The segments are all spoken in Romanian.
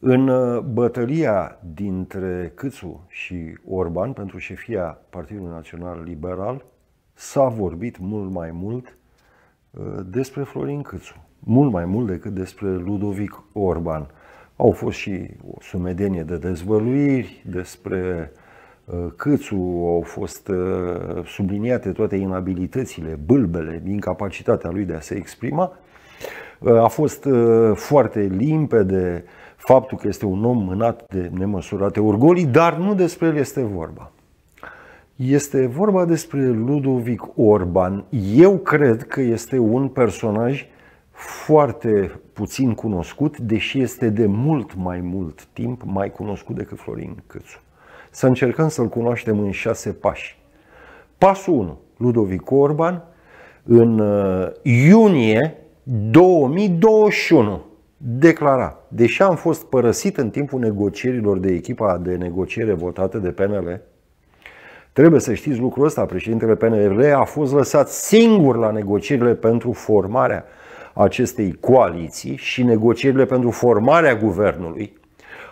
În uh, bătălia dintre Câțu și Orban pentru șefia Partidului Național Liberal s-a vorbit mult mai mult uh, despre Florin Câțu, mult mai mult decât despre Ludovic Orban. Au fost și o sumedenie de dezvăluiri despre uh, Uh, câțu au fost uh, subliniate toate inabilitățile, bâlbele, incapacitatea lui de a se exprima. Uh, a fost foarte limpede faptul că este un om mânat de nemăsurate orgolii, dar nu despre el este vorba. Este vorba despre Ludovic Orban. Eu cred că este un personaj foarte puțin cunoscut, deși este de mult mai mult timp mai cunoscut decât Florin Câțu să încercăm să-l cunoaștem în șase pași. Pasul 1. Ludovic Orban în uh, iunie 2021 declara, deși am fost părăsit în timpul negocierilor de echipa de negociere votată de PNL, trebuie să știți lucrul ăsta, președintele PNL a fost lăsat singur la negocierile pentru formarea acestei coaliții și negocierile pentru formarea guvernului,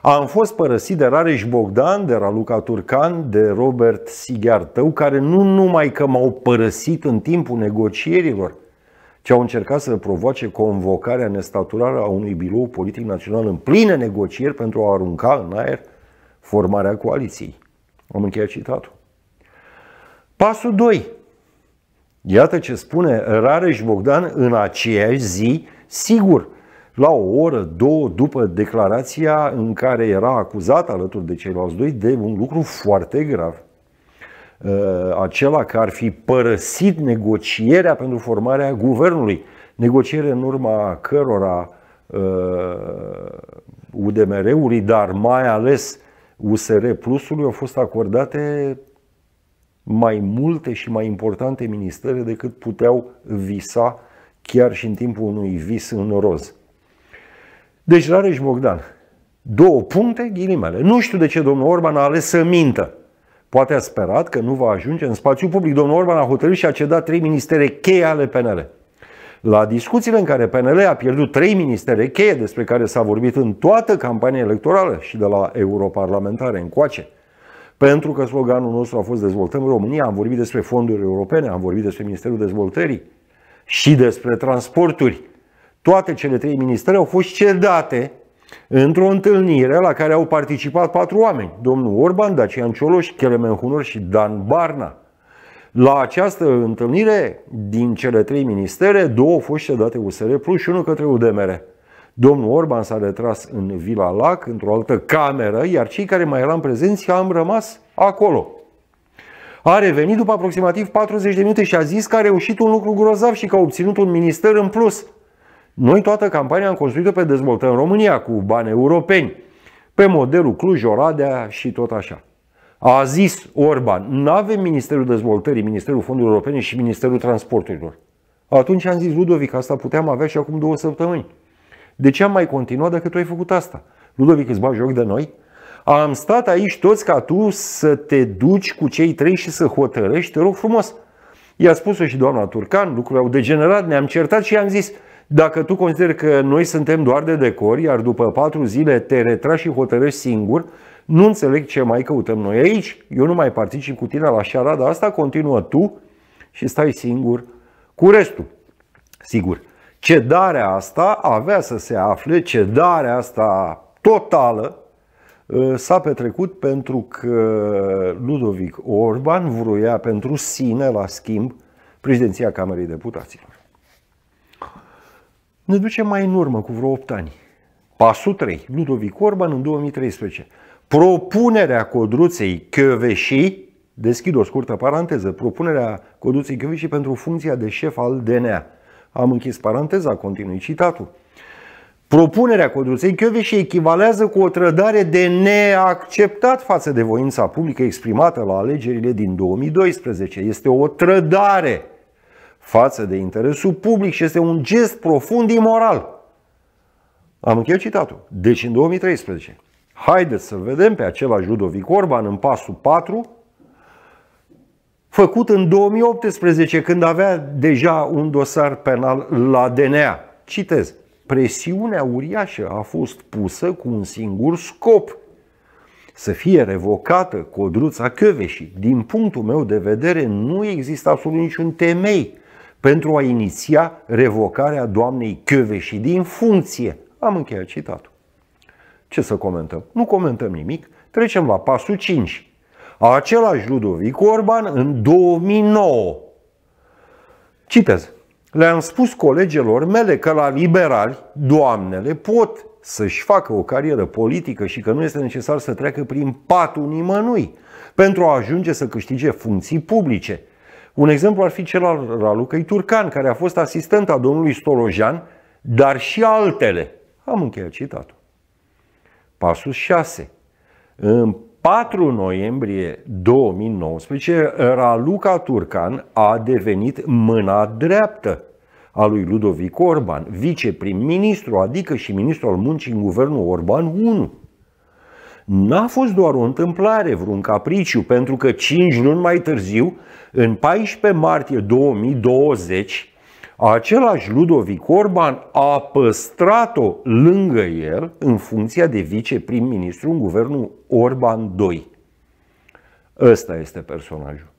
am fost părăsit de Rareș Bogdan, de Raluca Turcan, de Robert Sighiar Tău, care nu numai că m-au părăsit în timpul negocierilor, ci au încercat să provoace convocarea nestaturală a unui birou politic național în pline negocieri pentru a arunca în aer formarea coaliției. Am încheiat citatul. Pasul 2. Iată ce spune Rareș Bogdan în aceeași zi, sigur, la o oră, două după declarația în care era acuzat alături de ceilalți doi de un lucru foarte grav. Uh, acela că ar fi părăsit negocierea pentru formarea guvernului, negociere în urma cărora UDMR-ului, uh, dar mai ales USR Plusului au fost acordate mai multe și mai importante ministere decât puteau visa chiar și în timpul unui vis în roz. Deci Rareș Bogdan, două puncte, ghilimele. Nu știu de ce domnul Orban a ales să mintă. Poate a sperat că nu va ajunge în spațiu public. Domnul Orban a hotărât și a cedat trei ministere cheie ale PNL. La discuțiile în care PNL a pierdut trei ministere cheie despre care s-a vorbit în toată campania electorală și de la europarlamentare încoace, pentru că sloganul nostru a fost Dezvoltăm România, am vorbit despre fonduri europene, am vorbit despre Ministerul Dezvoltării și despre transporturi. Toate cele trei ministere au fost cedate într-o întâlnire la care au participat patru oameni, domnul Orban, Dacian Cioloș, Kelemen Hunor și Dan Barna. La această întâlnire, din cele trei ministere, două au fost cedate USR Plus și unul către UDMR. Domnul Orban s-a retras în Vila Lac, într-o altă cameră, iar cei care mai eram prezenți am rămas acolo. A revenit după aproximativ 40 de minute și a zis că a reușit un lucru grozav și că a obținut un minister în plus – noi toată campania am construit-o pe în România cu bani europeni, pe modelul Cluj, Oradea și tot așa. A zis Orban, nu avem Ministerul Dezvoltării, Ministerul Fondurilor Europene și Ministerul Transporturilor. Atunci am zis, Ludovic, asta puteam avea și acum două săptămâni. De ce am mai continuat dacă tu ai făcut asta? Ludovic, îți bagi joc de noi? Am stat aici toți ca tu să te duci cu cei trei și să hotărăști, te rog frumos. I-a spus-o și doamna Turcan, lucrurile au degenerat, ne-am certat și i-am zis, dacă tu consideri că noi suntem doar de decor, iar după patru zile te retragi și hotărăști singur, nu înțeleg ce mai căutăm noi aici. Eu nu mai particip cu tine la șarada asta, continuă tu și stai singur cu restul. Sigur, cedarea asta avea să se afle, cedarea asta totală uh, s-a petrecut pentru că Ludovic Orban vroia pentru sine, la schimb, președinția Camerei Deputaților. Ne ducem mai în urmă cu vreo 8 ani. Pasul 3. Ludovic Orban în 2013. Propunerea codruței Căveșii, deschid o scurtă paranteză, propunerea codruței Căveșii pentru funcția de șef al DNA. Am închis paranteza, continui citatul. Propunerea codruței Căveșii echivalează cu o trădare de neacceptat față de voința publică exprimată la alegerile din 2012. Este o trădare față de interesul public și este un gest profund imoral. Am încheiat citatul. Deci în 2013. Haideți să vedem pe același Ludovic Orban în pasul 4, făcut în 2018 când avea deja un dosar penal la DNA. Citez. Presiunea uriașă a fost pusă cu un singur scop – să fie revocată codruța Căveși. Din punctul meu de vedere, nu există absolut niciun temei pentru a iniția revocarea doamnei și din funcție. Am încheiat citatul. Ce să comentăm? Nu comentăm nimic, trecem la pasul 5. Același Ludovic Orban în 2009. Citez. Le-am spus colegilor mele că la liberali, doamnele pot să-și facă o carieră politică și că nu este necesar să treacă prin patul nimănui pentru a ajunge să câștige funcții publice – un exemplu ar fi cel al Ralucăi Turcan, care a fost asistent a domnului Stolojan, dar și altele. Am încheiat citatul. Pasul 6. În 4 noiembrie 2019, Raluca Turcan a devenit mâna dreaptă a lui Ludovic Orban, viceprim-ministru, adică și ministru al muncii în guvernul Orban 1. N-a fost doar o întâmplare, vreun capriciu, pentru că 5 luni mai târziu, în 14 martie 2020, același Ludovic Orban a păstrat-o lângă el în funcția de viceprim-ministru în guvernul Orban II. Ăsta este personajul.